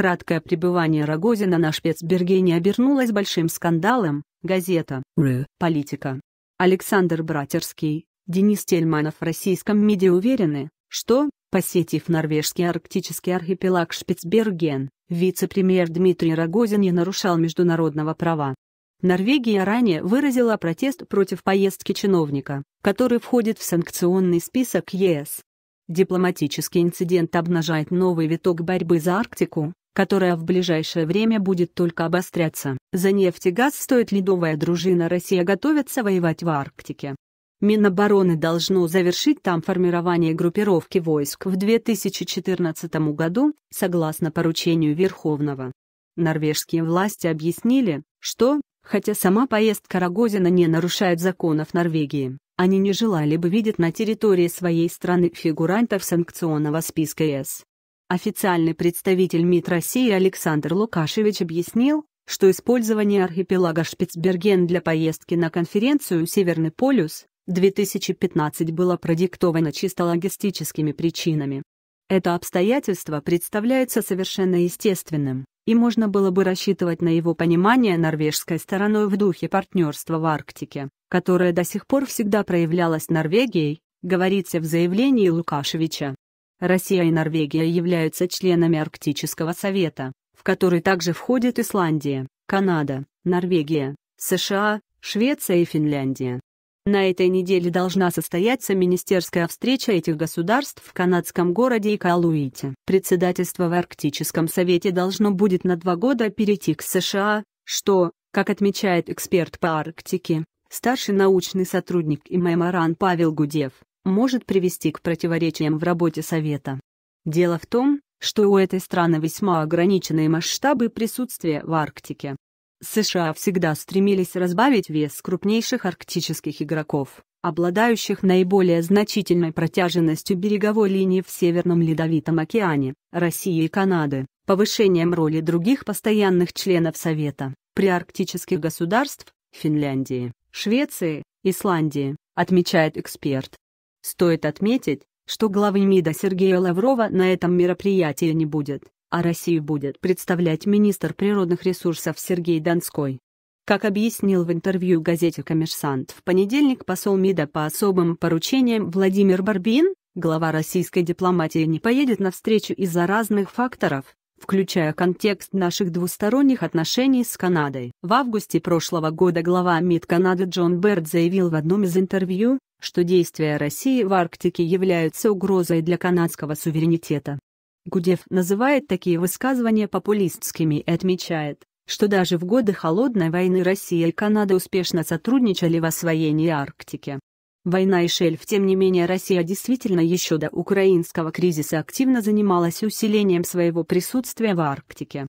Краткое пребывание Рогозина на Шпецбергене обернулось большим скандалом. Газета «Ры. Политика». Александр Братерский, Денис Тельманов в российском МИДе уверены, что, посетив норвежский арктический архипелаг Шпицберген, вице-премьер Дмитрий Рогозин не нарушал международного права. Норвегия ранее выразила протест против поездки чиновника, который входит в санкционный список ЕС. Дипломатический инцидент обнажает новый виток борьбы за Арктику, которая в ближайшее время будет только обостряться. За нефть и газ стоит ледовая дружина Россия готовится воевать в Арктике. Минобороны должно завершить там формирование группировки войск в 2014 году, согласно поручению Верховного. Норвежские власти объяснили, что, хотя сама поездка Рогозина не нарушает законов Норвегии, они не желали бы видеть на территории своей страны фигурантов санкционного списка С. Официальный представитель МИД России Александр Лукашевич объяснил, что использование архипелага Шпицберген для поездки на конференцию «Северный полюс» 2015 было продиктовано чисто логистическими причинами. Это обстоятельство представляется совершенно естественным, и можно было бы рассчитывать на его понимание норвежской стороной в духе партнерства в Арктике, которое до сих пор всегда проявлялось Норвегией, говорится в заявлении Лукашевича. Россия и Норвегия являются членами Арктического совета, в который также входят Исландия, Канада, Норвегия, США, Швеция и Финляндия. На этой неделе должна состояться министерская встреча этих государств в канадском городе Икалуите. Председательство в Арктическом совете должно будет на два года перейти к США, что, как отмечает эксперт по Арктике, старший научный сотрудник и меморан Павел Гудев, может привести к противоречиям в работе Совета. Дело в том, что у этой страны весьма ограниченные масштабы присутствия в Арктике. США всегда стремились разбавить вес крупнейших арктических игроков, обладающих наиболее значительной протяженностью береговой линии в Северном Ледовитом океане, России и Канады, повышением роли других постоянных членов Совета, приарктических государств, Финляндии, Швеции, Исландии, отмечает эксперт. Стоит отметить, что главы МИДа Сергея Лаврова на этом мероприятии не будет, а Россию будет представлять министр природных ресурсов Сергей Донской. Как объяснил в интервью газете «Коммерсант» в понедельник посол МИДа по особым поручениям Владимир Барбин, глава российской дипломатии не поедет на встречу из-за разных факторов, включая контекст наших двусторонних отношений с Канадой. В августе прошлого года глава МИД Канады Джон Берт заявил в одном из интервью, что действия России в Арктике являются угрозой для канадского суверенитета. Гудев называет такие высказывания популистскими и отмечает, что даже в годы Холодной войны Россия и Канада успешно сотрудничали в освоении Арктики. Война и шельф тем не менее Россия действительно еще до украинского кризиса активно занималась усилением своего присутствия в Арктике.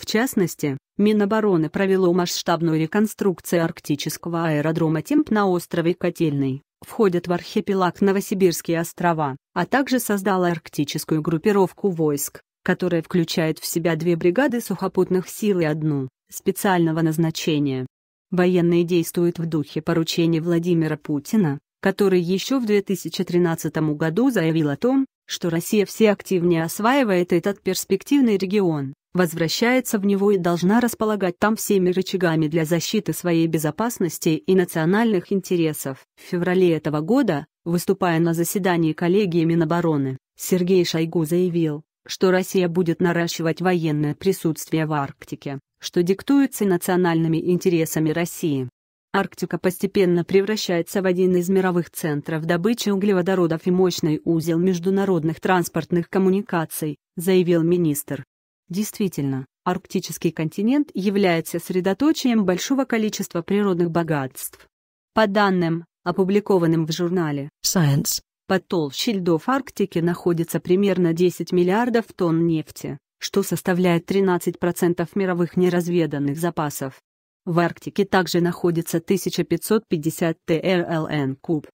В частности, Минобороны провело масштабную реконструкцию арктического аэродрома Темп на острове Котельный, входят в архипелаг Новосибирские острова, а также создала арктическую группировку войск, которая включает в себя две бригады сухопутных сил и одну, специального назначения. Военные действуют в духе поручений Владимира Путина, который еще в 2013 году заявил о том, что Россия все активнее осваивает этот перспективный регион, возвращается в него и должна располагать там всеми рычагами для защиты своей безопасности и национальных интересов. В феврале этого года, выступая на заседании коллегии Минобороны, Сергей Шойгу заявил, что Россия будет наращивать военное присутствие в Арктике, что диктуется национальными интересами России. Арктика постепенно превращается в один из мировых центров добычи углеводородов и мощный узел международных транспортных коммуникаций, заявил министр. Действительно, арктический континент является средоточием большого количества природных богатств. По данным, опубликованным в журнале Science, под толщей льдов Арктики находится примерно 10 миллиардов тонн нефти, что составляет 13% мировых неразведанных запасов. В Арктике также находится 1550 ТРЛН куб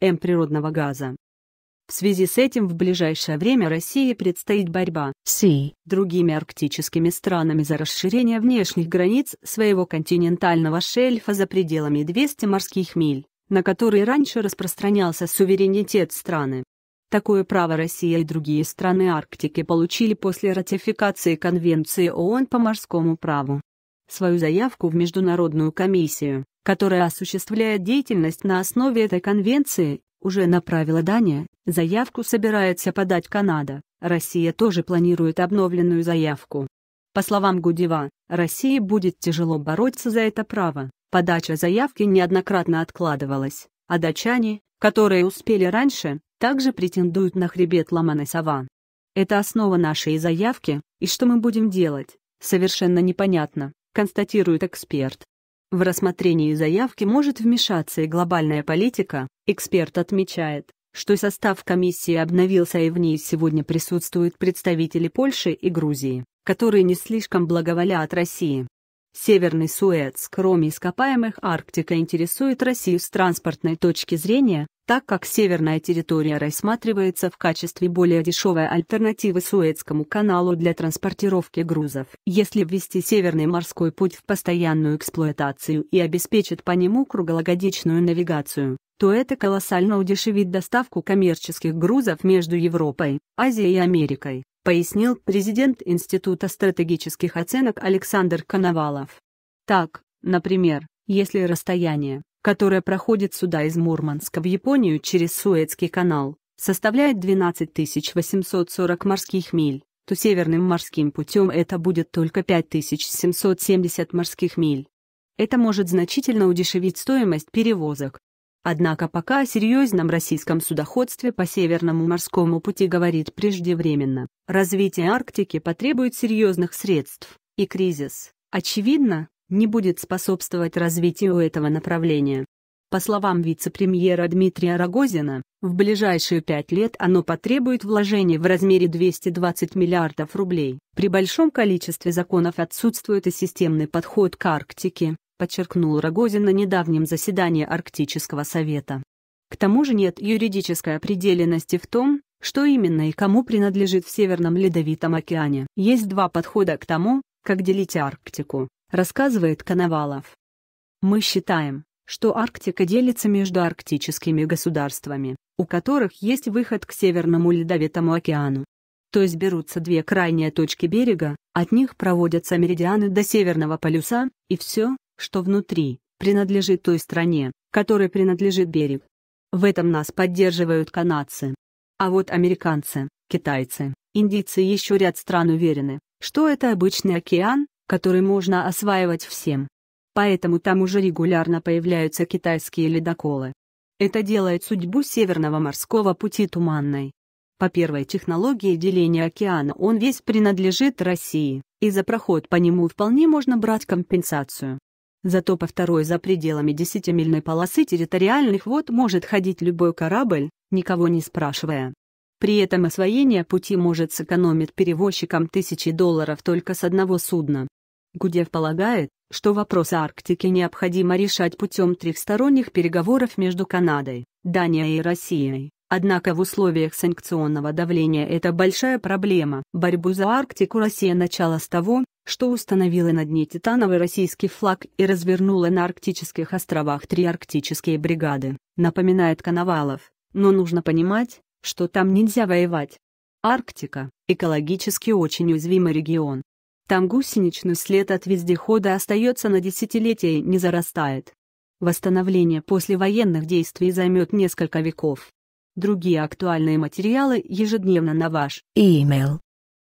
М природного газа. В связи с этим в ближайшее время России предстоит борьба с другими арктическими странами за расширение внешних границ своего континентального шельфа за пределами 200 морских миль, на которые раньше распространялся суверенитет страны. Такое право Россия и другие страны Арктики получили после ратификации Конвенции ООН по морскому праву свою заявку в Международную комиссию, которая осуществляет деятельность на основе этой конвенции, уже направила Дания, заявку собирается подать Канада, Россия тоже планирует обновленную заявку. По словам Гудева, России будет тяжело бороться за это право, подача заявки неоднократно откладывалась, а датчане, которые успели раньше, также претендуют на хребет Ломана Сова. Это основа нашей заявки, и что мы будем делать, совершенно непонятно констатирует эксперт. В рассмотрении заявки может вмешаться и глобальная политика, эксперт отмечает, что состав комиссии обновился и в ней сегодня присутствуют представители Польши и Грузии, которые не слишком благоволят России. Северный Суэц, кроме ископаемых, Арктика интересует Россию с транспортной точки зрения, так как северная территория рассматривается в качестве более дешевой альтернативы Суэцкому каналу для транспортировки грузов. Если ввести северный морской путь в постоянную эксплуатацию и обеспечить по нему круглогодичную навигацию, то это колоссально удешевит доставку коммерческих грузов между Европой, Азией и Америкой пояснил президент Института стратегических оценок Александр Коновалов. Так, например, если расстояние, которое проходит сюда из Мурманска в Японию через Суэцкий канал, составляет 12 840 морских миль, то северным морским путем это будет только 5770 морских миль. Это может значительно удешевить стоимость перевозок, Однако пока о серьезном российском судоходстве по Северному морскому пути говорит преждевременно. Развитие Арктики потребует серьезных средств, и кризис, очевидно, не будет способствовать развитию этого направления. По словам вице-премьера Дмитрия Рогозина, в ближайшие пять лет оно потребует вложений в размере 220 миллиардов рублей. При большом количестве законов отсутствует и системный подход к Арктике, подчеркнул Рогозин на недавнем заседании Арктического совета. К тому же нет юридической определенности в том, что именно и кому принадлежит в Северном Ледовитом океане. Есть два подхода к тому, как делить Арктику, рассказывает Коновалов. Мы считаем, что Арктика делится между арктическими государствами, у которых есть выход к Северному Ледовитому океану. То есть берутся две крайние точки берега, от них проводятся меридианы до Северного полюса, и все, что внутри, принадлежит той стране, которой принадлежит берег. В этом нас поддерживают канадцы. А вот американцы, китайцы, индийцы и еще ряд стран уверены, что это обычный океан, который можно осваивать всем. Поэтому там уже регулярно появляются китайские ледоколы. Это делает судьбу Северного морского пути туманной. По первой технологии деления океана он весь принадлежит России, и за проход по нему вполне можно брать компенсацию. Зато по второй за пределами десятимильной полосы территориальных вод может ходить любой корабль, никого не спрашивая. При этом освоение пути может сэкономить перевозчикам тысячи долларов только с одного судна. Гудев полагает, что вопрос Арктики необходимо решать путем трехсторонних переговоров между Канадой, Данией и Россией. Однако в условиях санкционного давления это большая проблема. Борьбу за Арктику Россия начала с того, что установила на дне Титановый российский флаг и развернула на арктических островах три арктические бригады, напоминает Коновалов, но нужно понимать, что там нельзя воевать. Арктика – экологически очень уязвимый регион. Там гусеничный след от вездехода остается на десятилетия и не зарастает. Восстановление после военных действий займет несколько веков. Другие актуальные материалы ежедневно на ваш email.